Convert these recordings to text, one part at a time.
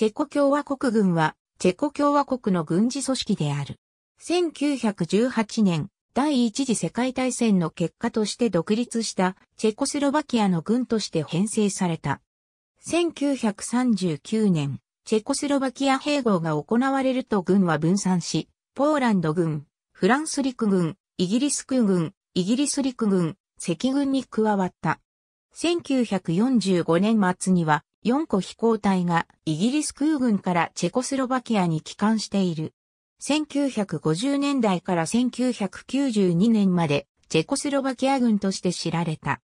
チェコ共和国軍は、チェコ共和国の軍事組織である。1918年、第一次世界大戦の結果として独立したチェコスロバキアの軍として編成された。1939年、チェコスロバキア併合が行われると軍は分散し、ポーランド軍、フランス陸軍、イギリス空軍、イギリス陸軍、赤軍に加わった。1945年末には4個飛行隊がイギリス空軍からチェコスロバキアに帰還している。1950年代から1992年までチェコスロバキア軍として知られた。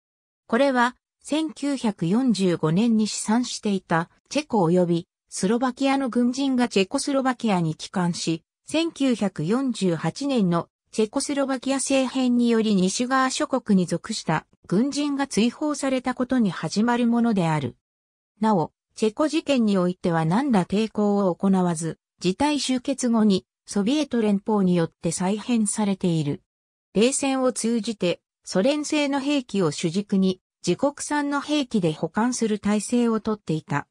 これは1945年に試算していたチェコ及びスロバキアの軍人がチェコスロバキアに帰還し、1948年のチェコスロバキア政変により西側諸国に属した軍人が追放されたことに始まるものである。なお、チェコ事件においては何ら抵抗を行わず、事態終結後にソビエト連邦によって再編されている。冷戦を通じてソ連製の兵器を主軸に自国産の兵器で保管する体制をとっていた。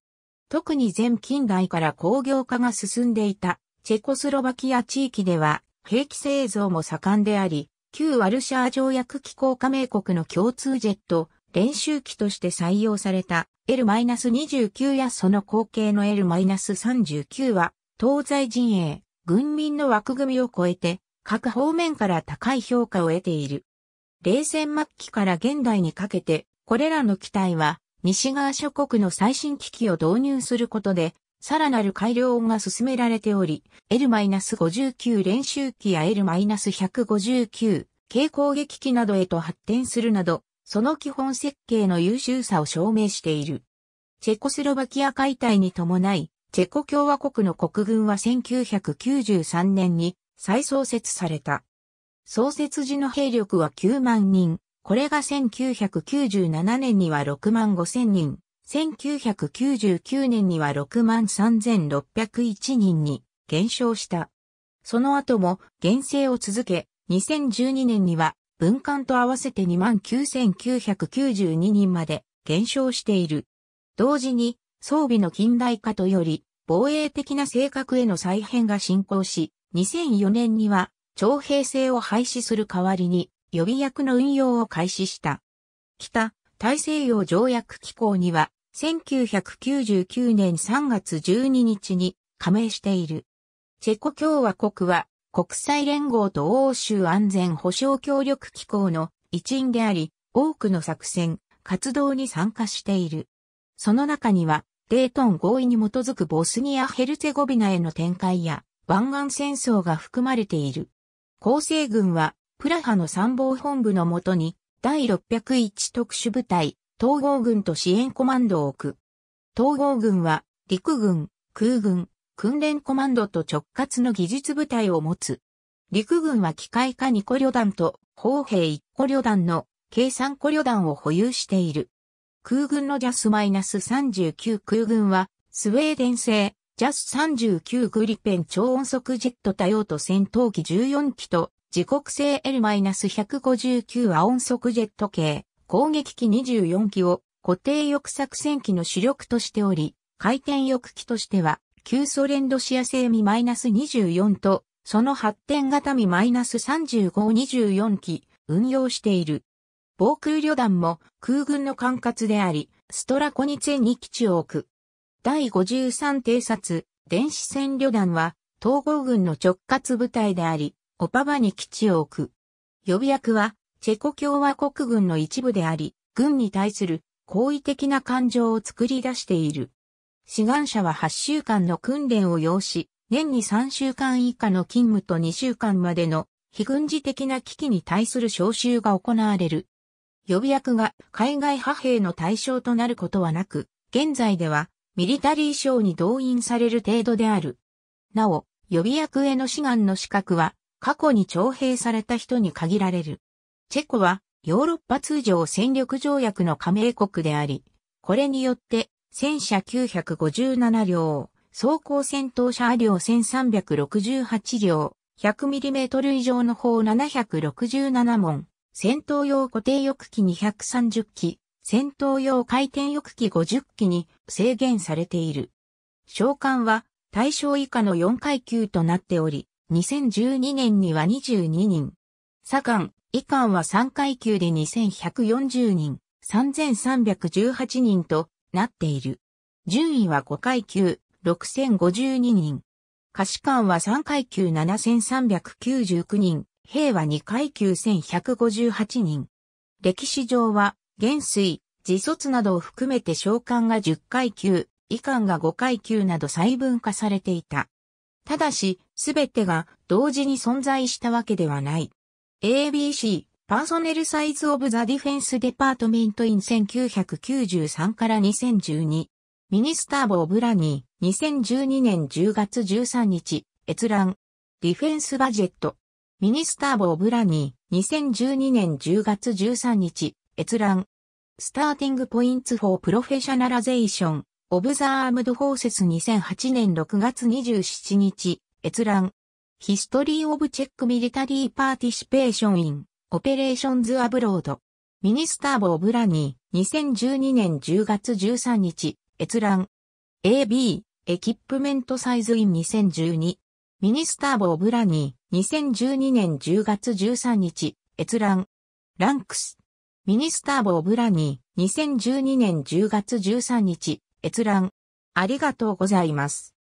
特に全近代から工業化が進んでいたチェコスロバキア地域では兵器製造も盛んであり、旧ワルシャー条約機構加盟国の共通ジェット、練習機として採用された L-29 やその後継の L-39 は、東西陣営、軍民の枠組みを超えて、各方面から高い評価を得ている。冷戦末期から現代にかけて、これらの機体は、西側諸国の最新機器を導入することで、さらなる改良が進められており、L-59 練習機や L-159 軽攻撃機などへと発展するなど、その基本設計の優秀さを証明している。チェコスロバキア解体に伴い、チェコ共和国の国軍は1993年に再創設された。創設時の兵力は9万人、これが1997年には6万5千人、1999年には6万3601人に減少した。その後も減勢を続け、2012年には文官と合わせて29,992人まで減少している。同時に装備の近代化とより防衛的な性格への再編が進行し、2004年には徴兵制を廃止する代わりに予備役の運用を開始した。北、大西洋条約機構には1999年3月12日に加盟している。チェコ共和国は国際連合と欧州安全保障協力機構の一員であり、多くの作戦、活動に参加している。その中には、デートン合意に基づくボスニア・ヘルツェゴビナへの展開や、湾岸戦争が含まれている。構生軍は、プラハの参謀本部のもとに、第601特殊部隊、統合軍と支援コマンドを置く。統合軍は、陸軍、空軍、訓練コマンドと直轄の技術部隊を持つ。陸軍は機械化2個旅団と砲兵1個旅団の計3個旅団を保有している。空軍のジャス -39 空軍はスウェーデン製ジャス39グリペン超音速ジェット多用途戦闘機14機と自国製 L-159 ア音速ジェット系攻撃機24機を固定翼作戦機の主力としており、回転翼機としては旧ソ連ロシア製ミ -24 と、その発展型ミ -35-24 機、運用している。防空旅団も空軍の管轄であり、ストラコニツェに基地を置く。第53偵察、電子戦旅団は、統合軍の直轄部隊であり、オパバに基地を置く。予備役は、チェコ共和国軍の一部であり、軍に対する好意的な感情を作り出している。志願者は8週間の訓練を要し、年に3週間以下の勤務と2週間までの非軍事的な危機に対する招集が行われる。予備役が海外派兵の対象となることはなく、現在ではミリタリー省に動員される程度である。なお、予備役への志願の資格は過去に徴兵された人に限られる。チェコはヨーロッパ通常戦力条約の加盟国であり、これによって戦車957両、装甲戦闘車両1368両、100mm 以上の砲767門、戦闘用固定翼機230機、戦闘用回転翼機50機に制限されている。召喚は対象以下の4階級となっており、2012年には22人。左官、以官は3階級で2140人、3318人となっている。順位は5階級6052人。下士官は3階級7399人、兵は2階級1158人。歴史上は、元帥、自卒などを含めて召喚が10階級、遺憾が5階級など細分化されていた。ただし、すべてが同時に存在したわけではない。ABC、パーソネルサイズオブザディフェンスデパートメントイン1993から2012。ミニスターボ・オブラニー、2012年10月13日、閲覧。ディフェンスバジェット。ミニスターボ・オブラニー、2012年10月13日、閲覧。スターティングポインツ・フォー・プロフェッショナラゼーション、オブザ・アームド・フォーセス2008年6月27日、閲覧。ヒストリー・オブ・チェック・ミリタリー・パーティシペーション・イン。オペレーションズ・アブロード。ミニスター・ボブ・ラニー、2012年10月13日、閲覧。AB、エキップメントサイズイン2012。ミニスター・ボブ・ラニー、2012年10月13日、閲覧。ランクス。ミニスター・ボブ・ラニー、2012年10月13日、閲覧。ありがとうございます。